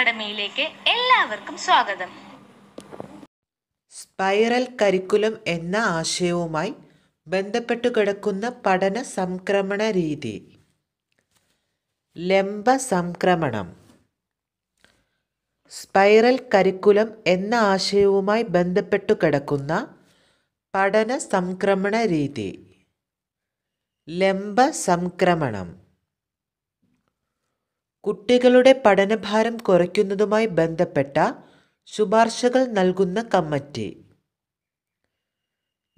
അക്കാഡമിയിലേക്ക് എല്ലാവർക്കും സ്വാഗതം spiral curriculum എന്ന ആശയവുമായി ബന്ധപ്പെട്ടു കിടക്കുന്ന പഠന സംക്രമണ രീതി ലംബ സംക്രമണം സ്പൈറൽ കരിക്കുലം എന്ന ആശയവുമായി ബന്ധപ്പെട്ടു കിടക്കുന്ന പഠന സംക്രമണ രീതി ലംബ സംക്രമണം കുട്ടികളുടെ പഠനഭാരം കുറയ്ക്കുന്നതുമായി ബന്ധപ്പെട്ട ശുപാർശകൾ നൽകുന്ന കമ്മിറ്റി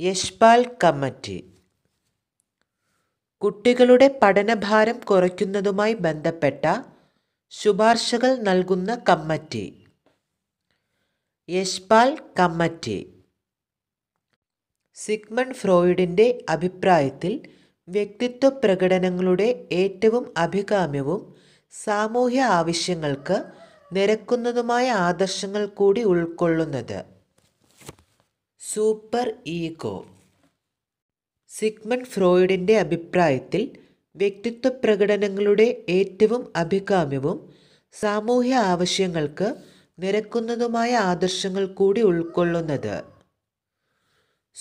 യശ്പാൽ കമ്മിറ്റി കുട്ടികളുടെ പഠനഭാരം കുറയ്ക്കുന്നതുമായി ബന്ധപ്പെട്ട ശുപാർശകൾ നൽകുന്ന കമ്മിറ്റി യശ്പാൽ കമ്മിറ്റി സിഗ്മണ്ട് ഫ്രോയിഡിൻ്റെ അഭിപ്രായത്തിൽ വ്യക്തിത്വ പ്രകടനങ്ങളുടെ ഏറ്റവും അഭികാമ്യവും സാമൂഹ്യ ആവശ്യങ്ങൾക്ക് നിരക്കുന്നതുമായ ആദർശങ്ങൾ കൂടി ഉൾക്കൊള്ളുന്നത് സൂപ്പർ ഈഗോ സിഗ്മണ്ട് ഫ്രോയിഡിൻ്റെ അഭിപ്രായത്തിൽ വ്യക്തിത്വ പ്രകടനങ്ങളുടെ ഏറ്റവും അഭികാമ്യവും സാമൂഹ്യ ആവശ്യങ്ങൾക്ക് നിരക്കുന്നതുമായ ആദർശങ്ങൾ കൂടി ഉൾക്കൊള്ളുന്നത്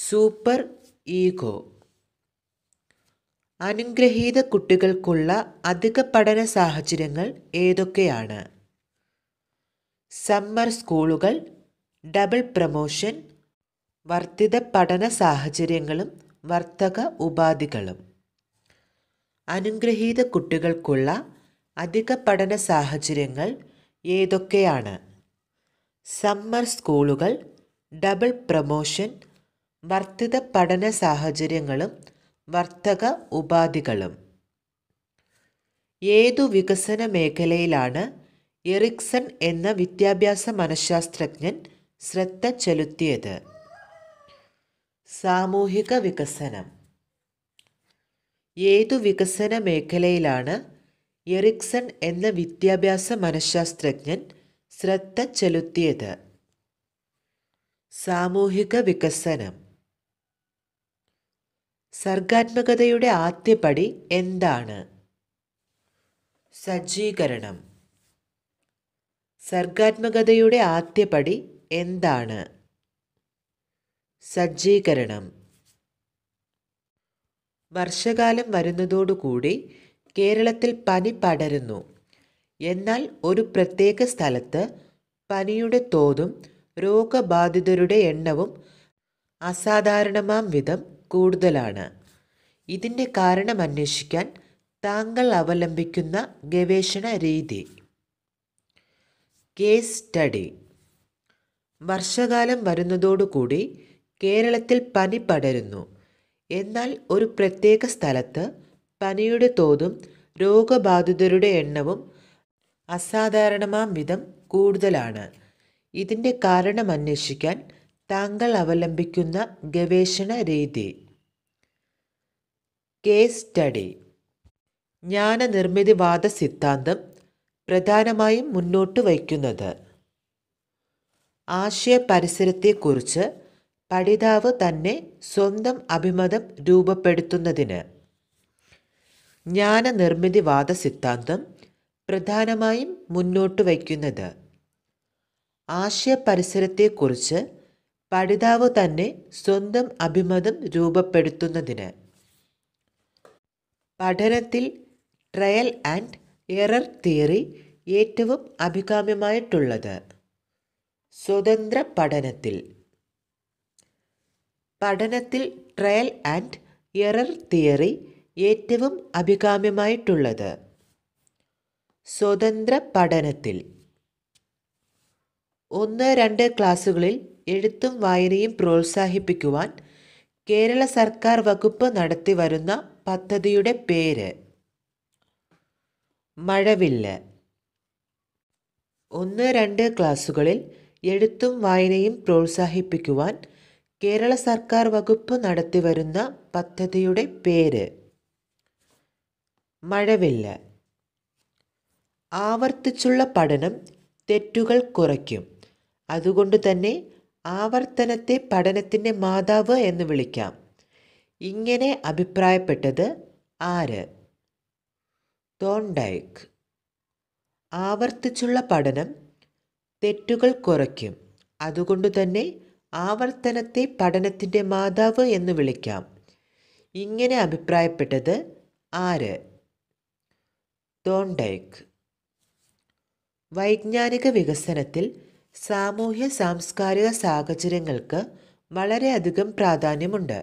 സൂപ്പർ ഈഗോ അനുഗ്രഹീത കുട്ടികൾക്കുള്ള അധിക പഠന സാഹചര്യങ്ങൾ ഏതൊക്കെയാണ് സമ്മർ സ്കൂളുകൾ ഡബിൾ പ്രമോഷൻ വർദ്ധിത പഠന സാഹചര്യങ്ങളും വർത്തക ഉപാധികളും അനുഗ്രഹീത കുട്ടികൾക്കുള്ള അധിക പഠന സാഹചര്യങ്ങൾ ഏതൊക്കെയാണ് സമ്മർ സ്കൂളുകൾ ഡബിൾ പ്രമോഷൻ വർദ്ധിത പഠന സാഹചര്യങ്ങളും വർത്തക ഉപാധികളും ഏതു വികസന മേഖലയിലാണ് എറിക്സൺ എന്ന വിദ്യാഭ്യാസ മനഃശാസ്ത്രജ്ഞൻ ശ്രദ്ധ ചെലുത്തിയത് സാമൂഹിക വികസനം ഏതു വികസന മേഖലയിലാണ് എറിക്സൺ എന്ന വിദ്യാഭ്യാസ മനഃശാസ്ത്രജ്ഞൻ ശ്രദ്ധ ചെലുത്തിയത് സാമൂഹിക വികസനം സർഗാത്മകതയുടെ ആദ്യപടി എന്താണ് സജ്ജീകരണം സർഗാത്മകതയുടെ ആദ്യപടി എന്താണ് സജ്ജീകരണം വർഷകാലം വരുന്നതോടുകൂടി കേരളത്തിൽ പനി പടരുന്നു എന്നാൽ ഒരു പ്രത്യേക സ്ഥലത്ത് പനിയുടെ തോതും രോഗബാധിതരുടെ എണ്ണവും അസാധാരണമാം വിധം കൂടുതലാണ് ഇതിൻ്റെ കാരണം അന്വേഷിക്കാൻ താങ്കൾ അവലംബിക്കുന്ന ഗവേഷണ രീതി കേസ് സ്റ്റഡി വർഷകാലം വരുന്നതോടുകൂടി കേരളത്തിൽ പനി പടരുന്നു എന്നാൽ ഒരു പ്രത്യേക സ്ഥലത്ത് പനിയുടെ തോതും രോഗബാധിതരുടെ എണ്ണവും അസാധാരണമാം വിധം കൂടുതലാണ് ഇതിൻ്റെ കാരണം അന്വേഷിക്കാൻ താങ്കൾ അവലംബിക്കുന്ന ഗവേഷണ രീതി കേസ് സ്റ്റഡി ജ്ഞാനനിർമ്മിതിവാദ സിദ്ധാന്തം പ്രധാനമായും മുന്നോട്ട് വയ്ക്കുന്നത് ആശയ പരിസരത്തെക്കുറിച്ച് പഠിതാവ് തന്നെ സ്വന്തം അഭിമതം രൂപപ്പെടുത്തുന്നതിന് ജ്ഞാനനിർമ്മിതിവാദ സിദ്ധാന്തം പ്രധാനമായും മുന്നോട്ട് വയ്ക്കുന്നത് ആശയ പരിസരത്തെക്കുറിച്ച് പഠിതാവ് തന്നെ സ്വന്തം അഭിമതം രൂപപ്പെടുത്തുന്നതിന് പഠനത്തിൽ ട്രയൽ ആൻഡ് എറർ തിയറി ഏറ്റവും അഭികാമ്യമായിട്ടുള്ളത് സ്വതന്ത്ര പഠനത്തിൽ പഠനത്തിൽ ട്രയൽ ആൻഡ് എറർ തിയറി ഏറ്റവും അഭികാമ്യമായിട്ടുള്ളത് സ്വതന്ത്ര പഠനത്തിൽ ഒന്ന് രണ്ട് ക്ലാസ്സുകളിൽ എഴുത്തും വായനയും പ്രോത്സാഹിപ്പിക്കുവാൻ കേരള സർക്കാർ വകുപ്പ് നടത്തി വരുന്ന പദ്ധതിയുടെ പേര് മഴവില്ല് ഒന്ന് രണ്ട് ക്ലാസ്സുകളിൽ എഴുത്തും വായനയും പ്രോത്സാഹിപ്പിക്കുവാൻ കേരള സർക്കാർ വകുപ്പ് നടത്തി വരുന്ന പദ്ധതിയുടെ പേര് മഴവില്ല് ആവർത്തിച്ചുള്ള പഠനം തെറ്റുകൾ കുറയ്ക്കും അതുകൊണ്ട് തന്നെ ആവർത്തനത്തെ പഠനത്തിൻ്റെ മാതാവ് എന്ന് വിളിക്കാം ഇങ്ങനെ അഭിപ്രായപ്പെട്ടത് ആര് തോണ്ടൈക്ക് ആവർത്തിച്ചുള്ള പഠനം തെറ്റുകൾ കുറയ്ക്കും അതുകൊണ്ട് തന്നെ ആവർത്തനത്തെ പഠനത്തിൻ്റെ മാതാവ് എന്ന് വിളിക്കാം ഇങ്ങനെ അഭിപ്രായപ്പെട്ടത് ആര് തോണ്ടൈക്ക് വൈജ്ഞാനിക വികസനത്തിൽ സാമൂഹ്യ സാംസ്കാരിക സാഹചര്യങ്ങൾക്ക് വളരെയധികം പ്രാധാന്യമുണ്ട്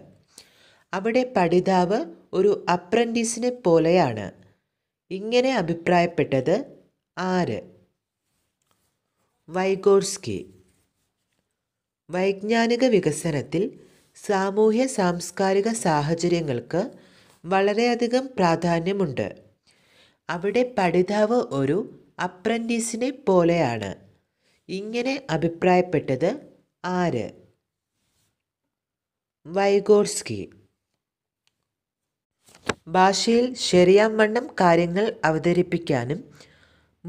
അവിടെ പഠിതാവ് ഒരു അപ്രൻറ്റീസിനെ പോലെയാണ് ഇങ്ങനെ അഭിപ്രായപ്പെട്ടത് ആര് വൈഗോർസ്കി വൈജ്ഞാനിക വികസനത്തിൽ സാമൂഹ്യ സാംസ്കാരിക സാഹചര്യങ്ങൾക്ക് വളരെയധികം പ്രാധാന്യമുണ്ട് അവിടെ പഠിതാവ് ഒരു അപ്രൻറ്റീസിനെ പോലെയാണ് ഇങ്ങനെ അഭിപ്രായപ്പെട്ടത് ആര് വൈഗോർസ്കി ഭാഷയിൽ ശരിയാം വണ്ണം കാര്യങ്ങൾ അവതരിപ്പിക്കാനും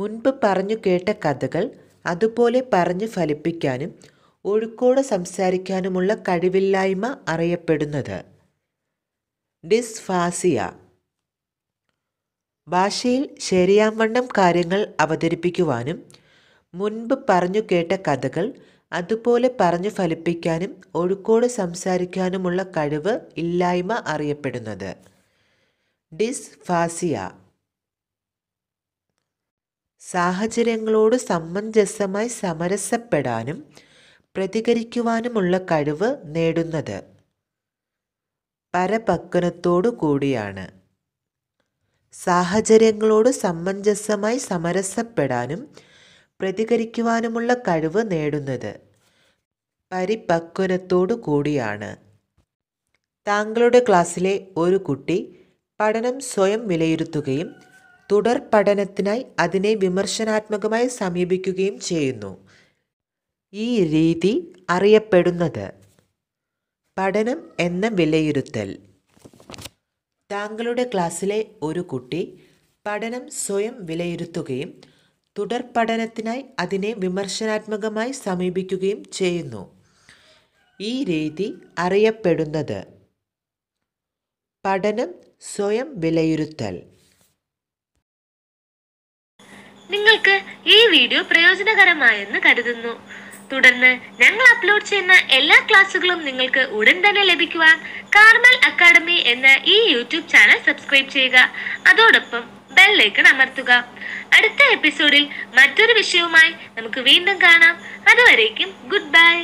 മുൻപ് പറഞ്ഞു കേട്ട കഥകൾ അതുപോലെ പറഞ്ഞു ഫലിപ്പിക്കാനും ഒഴുക്കോടെ സംസാരിക്കാനുമുള്ള കഴിവില്ലായ്മ അറിയപ്പെടുന്നത് ഡിസ്ഫാസിയ ഭാഷയിൽ വണ്ണം കാര്യങ്ങൾ അവതരിപ്പിക്കുവാനും മുൻപ് പറഞ്ഞു കേട്ട കഥകൾ അതുപോലെ പറഞ്ഞു ഫലിപ്പിക്കാനും ഒഴുക്കോട് സംസാരിക്കാനുമുള്ള കഴിവ് ഇല്ലായ്മ അറിയപ്പെടുന്നത് ഡിസ്ഫാസിയ സാഹചര്യങ്ങളോട് സമഞ്ജസമായി സമരസപ്പെടാനും പ്രതികരിക്കുവാനുമുള്ള കഴിവ് നേടുന്നത് പരപക്വനത്തോടു കൂടിയാണ് സാഹചര്യങ്ങളോട് സമഞ്ജസമായി സമരസപ്പെടാനും പ്രതികരിക്കുവാനുമുള്ള കഴിവ് നേടുന്നത് പരിപക്വനത്തോടു കൂടിയാണ് താങ്കളുടെ ക്ലാസ്സിലെ ഒരു കുട്ടി പഠനം സ്വയം വിലയിരുത്തുകയും തുടർ പഠനത്തിനായി അതിനെ വിമർശനാത്മകമായി സമീപിക്കുകയും ചെയ്യുന്നു ഈ രീതി അറിയപ്പെടുന്നത് പഠനം എന്ന വിലയിരുത്തൽ താങ്കളുടെ ക്ലാസ്സിലെ ഒരു കുട്ടി പഠനം സ്വയം വിലയിരുത്തുകയും തുടർ പഠനത്തിനായി അതിനെ വിമർശനാത്മകമായി സമീപിക്കുകയും ചെയ്യുന്നു ഈ രീതി അറിയപ്പെടുന്നത് പഠനം സ്വയം വിലയിരുത്തൽ നിങ്ങൾക്ക് ഈ വീഡിയോ പ്രയോജനകരമായെന്ന് കരുതുന്നു തുടർന്ന് ഞങ്ങൾ അപ്ലോഡ് ചെയ്യുന്ന എല്ലാ ക്ലാസ്സുകളും നിങ്ങൾക്ക് ഉടൻ തന്നെ ലഭിക്കുവാൻ കാർമൽ അക്കാഡമി എന്ന ഈ യൂട്യൂബ് ചാനൽ സബ്സ്ക്രൈബ് ചെയ്യുക അതോടൊപ്പം ബെല്ലേക്ക് അമർത്തുക അടുത്ത എപ്പിസോഡിൽ മറ്റൊരു വിഷയവുമായി നമുക്ക് വീണ്ടും കാണാം അതുവരേക്കും ഗുഡ് ബൈ